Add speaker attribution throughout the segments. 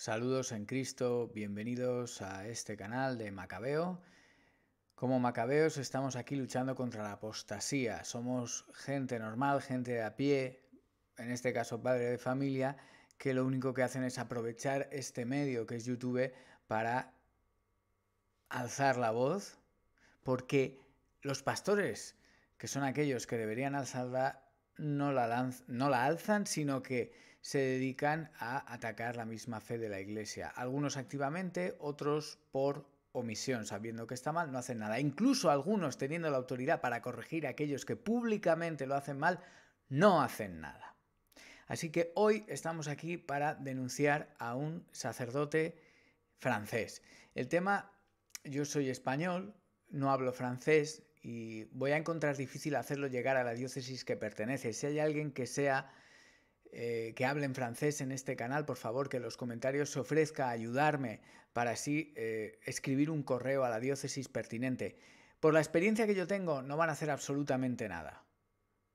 Speaker 1: Saludos en Cristo, bienvenidos a este canal de Macabeo. Como macabeos estamos aquí luchando contra la apostasía. Somos gente normal, gente a pie, en este caso padre de familia, que lo único que hacen es aprovechar este medio que es YouTube para alzar la voz, porque los pastores, que son aquellos que deberían alzarla, no la, no la alzan, sino que se dedican a atacar la misma fe de la Iglesia. Algunos activamente, otros por omisión, sabiendo que está mal, no hacen nada. Incluso algunos, teniendo la autoridad para corregir a aquellos que públicamente lo hacen mal, no hacen nada. Así que hoy estamos aquí para denunciar a un sacerdote francés. El tema, yo soy español, no hablo francés y voy a encontrar difícil hacerlo llegar a la diócesis que pertenece. Si hay alguien que sea eh, que hablen francés en este canal, por favor, que en los comentarios se ofrezca a ayudarme para así eh, escribir un correo a la diócesis pertinente. Por la experiencia que yo tengo, no van a hacer absolutamente nada.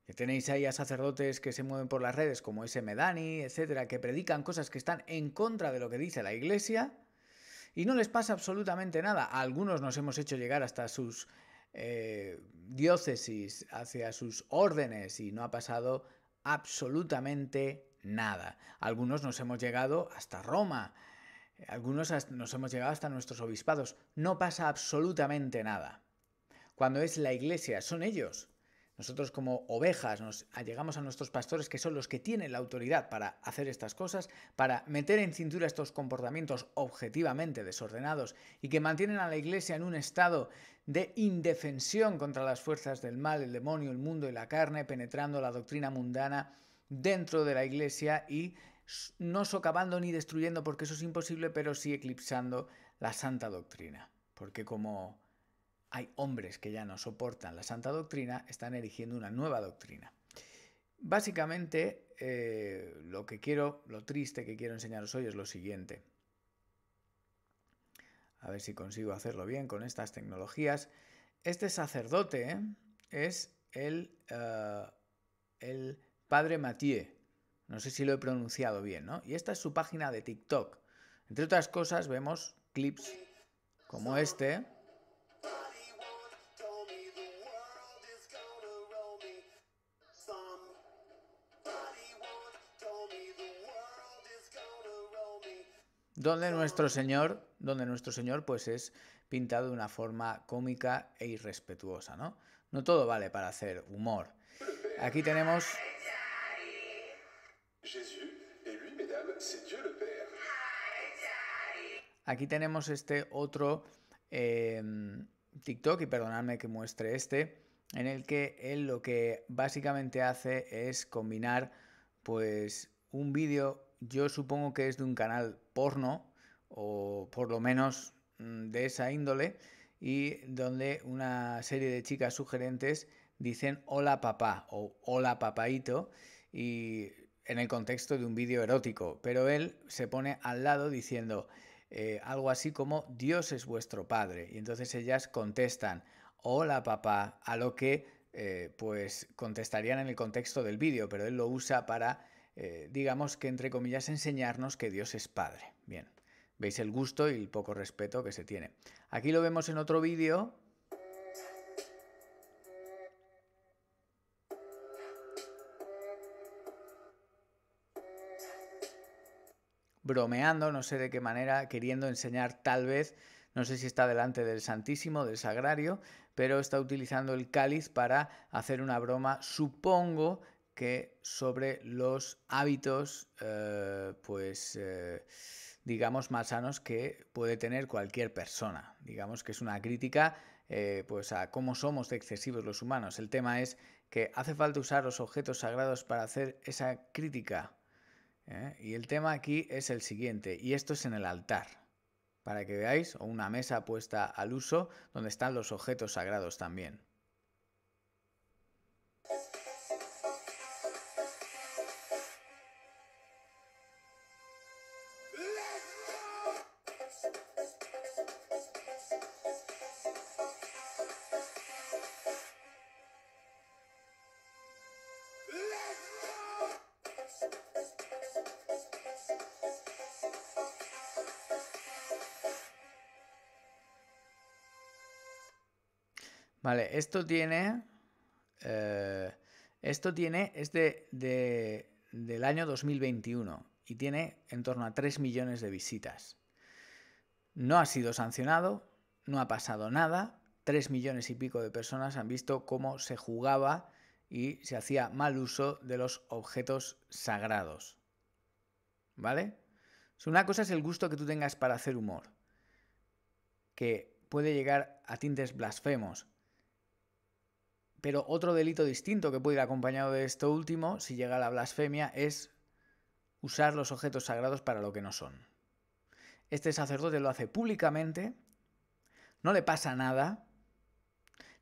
Speaker 1: Que tenéis ahí a sacerdotes que se mueven por las redes, como ese Medani, etcétera, que predican cosas que están en contra de lo que dice la iglesia, y no les pasa absolutamente nada. A algunos nos hemos hecho llegar hasta sus eh, diócesis, hacia sus órdenes, y no ha pasado absolutamente nada. Algunos nos hemos llegado hasta Roma, algunos nos hemos llegado hasta nuestros obispados. No pasa absolutamente nada. Cuando es la iglesia, son ellos nosotros como ovejas nos allegamos a nuestros pastores que son los que tienen la autoridad para hacer estas cosas, para meter en cintura estos comportamientos objetivamente desordenados y que mantienen a la iglesia en un estado de indefensión contra las fuerzas del mal, el demonio, el mundo y la carne, penetrando la doctrina mundana dentro de la iglesia y no socavando ni destruyendo porque eso es imposible, pero sí eclipsando la santa doctrina. Porque como hay hombres que ya no soportan la santa doctrina, están erigiendo una nueva doctrina. Básicamente, eh, lo que quiero, lo triste que quiero enseñaros hoy es lo siguiente. A ver si consigo hacerlo bien con estas tecnologías. Este sacerdote ¿eh? es el, eh, el padre Mathieu. No sé si lo he pronunciado bien, ¿no? Y esta es su página de TikTok. Entre otras cosas, vemos clips como este donde nuestro Señor, donde nuestro Señor pues es pintado de una forma cómica e irrespetuosa, ¿no? No todo vale para hacer humor. Aquí tenemos Aquí tenemos este otro em, TikTok, y perdonadme que muestre este, en el que él lo que básicamente hace es combinar pues un vídeo yo supongo que es de un canal porno, o por lo menos mm, de esa índole, y donde una serie de chicas sugerentes dicen hola papá o hola papaito, y en el contexto de un vídeo erótico, pero él se pone al lado diciendo eh, algo así como Dios es vuestro padre, y entonces ellas contestan hola papá, a lo que eh, pues contestarían en el contexto del vídeo, pero él lo usa para eh, digamos que entre comillas, enseñarnos que Dios es Padre. Bien, veis el gusto y el poco respeto que se tiene. Aquí lo vemos en otro vídeo. bromeando, no sé de qué manera, queriendo enseñar tal vez, no sé si está delante del Santísimo, del Sagrario, pero está utilizando el cáliz para hacer una broma, supongo, que sobre los hábitos, eh, pues, eh, digamos, más sanos que puede tener cualquier persona. Digamos que es una crítica, eh, pues, a cómo somos excesivos los humanos. El tema es que hace falta usar los objetos sagrados para hacer esa crítica. Y el tema aquí es el siguiente, y esto es en el altar, para que veáis, o una mesa puesta al uso, donde están los objetos sagrados también. Vale, esto tiene. Eh, esto tiene. Es del año 2021 y tiene en torno a 3 millones de visitas. No ha sido sancionado, no ha pasado nada. 3 millones y pico de personas han visto cómo se jugaba y se hacía mal uso de los objetos sagrados. ¿Vale? Una cosa es el gusto que tú tengas para hacer humor, que puede llegar a tintes blasfemos, pero otro delito distinto que puede ir acompañado de esto último, si llega a la blasfemia, es usar los objetos sagrados para lo que no son. Este sacerdote lo hace públicamente, no le pasa nada,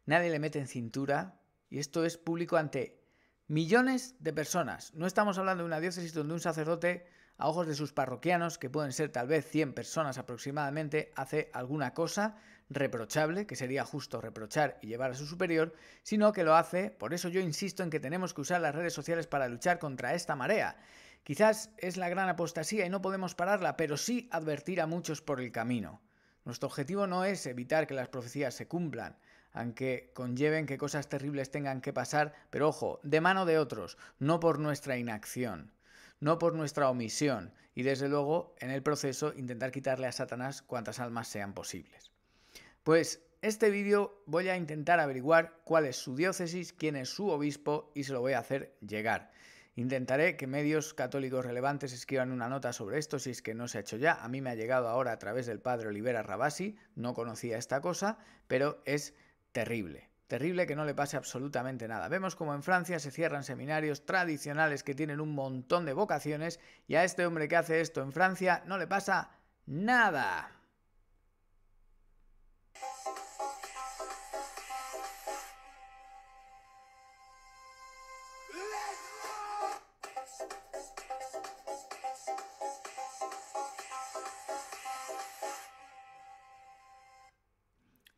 Speaker 1: nadie le mete en cintura, y esto es público ante millones de personas. No estamos hablando de una diócesis donde un sacerdote, a ojos de sus parroquianos, que pueden ser tal vez 100 personas aproximadamente, hace alguna cosa reprochable, que sería justo reprochar y llevar a su superior, sino que lo hace, por eso yo insisto en que tenemos que usar las redes sociales para luchar contra esta marea. Quizás es la gran apostasía y no podemos pararla, pero sí advertir a muchos por el camino. Nuestro objetivo no es evitar que las profecías se cumplan, aunque conlleven que cosas terribles tengan que pasar, pero ojo, de mano de otros, no por nuestra inacción, no por nuestra omisión, y desde luego, en el proceso, intentar quitarle a Satanás cuantas almas sean posibles. Pues este vídeo voy a intentar averiguar cuál es su diócesis, quién es su obispo y se lo voy a hacer llegar. Intentaré que medios católicos relevantes escriban una nota sobre esto si es que no se ha hecho ya. A mí me ha llegado ahora a través del padre Olivera Rabasi, no conocía esta cosa, pero es terrible. Terrible que no le pase absolutamente nada. Vemos como en Francia se cierran seminarios tradicionales que tienen un montón de vocaciones y a este hombre que hace esto en Francia no le pasa nada.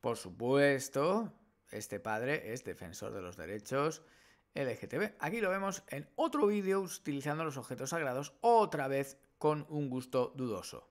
Speaker 1: Por supuesto, este padre es defensor de los derechos LGTB. Aquí lo vemos en otro vídeo utilizando los objetos sagrados, otra vez con un gusto dudoso.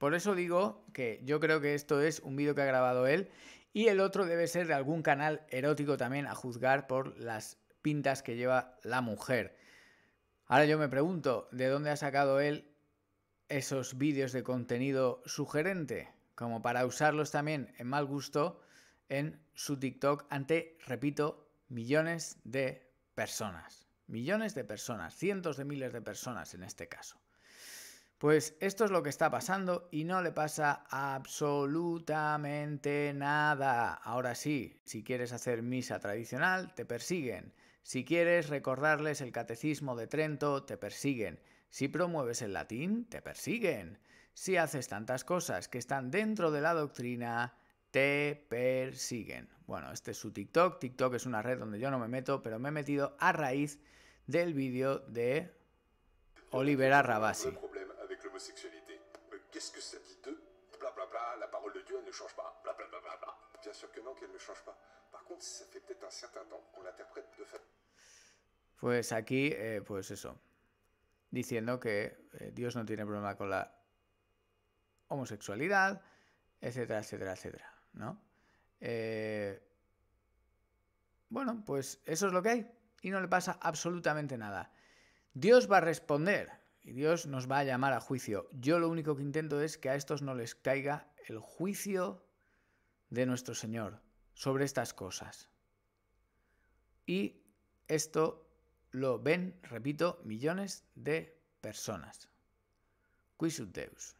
Speaker 1: Por eso digo que yo creo que esto es un vídeo que ha grabado él y el otro debe ser de algún canal erótico también a juzgar por las pintas que lleva la mujer. Ahora yo me pregunto, ¿de dónde ha sacado él esos vídeos de contenido sugerente? Como para usarlos también en mal gusto en su TikTok ante, repito, millones de personas. Millones de personas, cientos de miles de personas en este caso. Pues esto es lo que está pasando y no le pasa absolutamente nada. Ahora sí, si quieres hacer misa tradicional, te persiguen. Si quieres recordarles el catecismo de Trento, te persiguen. Si promueves el latín, te persiguen. Si haces tantas cosas que están dentro de la doctrina, te persiguen. Bueno, este es su TikTok. TikTok es una red donde yo no me meto, pero me he metido a raíz del vídeo de Olivera Rabasi l'homosexualité. Mais euh, qu'est-ce que ça dit d'eux Blablabla, bla, la parole de Dieu elle ne change pas. Blablabla. Bla, bla, Bien sûr que non, qu'elle ne change pas. Par contre, ça fait peut-être un certain temps qu'on l'interprète de fait. Pues aquí, eh, pues eso. Diciendo que eh, Dios no tiene problema con la homosexualidad, etcétera, etcétera, etcétera. ¿No? Eh, bueno, pues eso es lo que hay. Y no le pasa absolutamente nada. Dios va a responder y Dios nos va a llamar a juicio. Yo lo único que intento es que a estos no les caiga el juicio de nuestro Señor sobre estas cosas. Y esto lo ven, repito, millones de personas. Quisut Deus.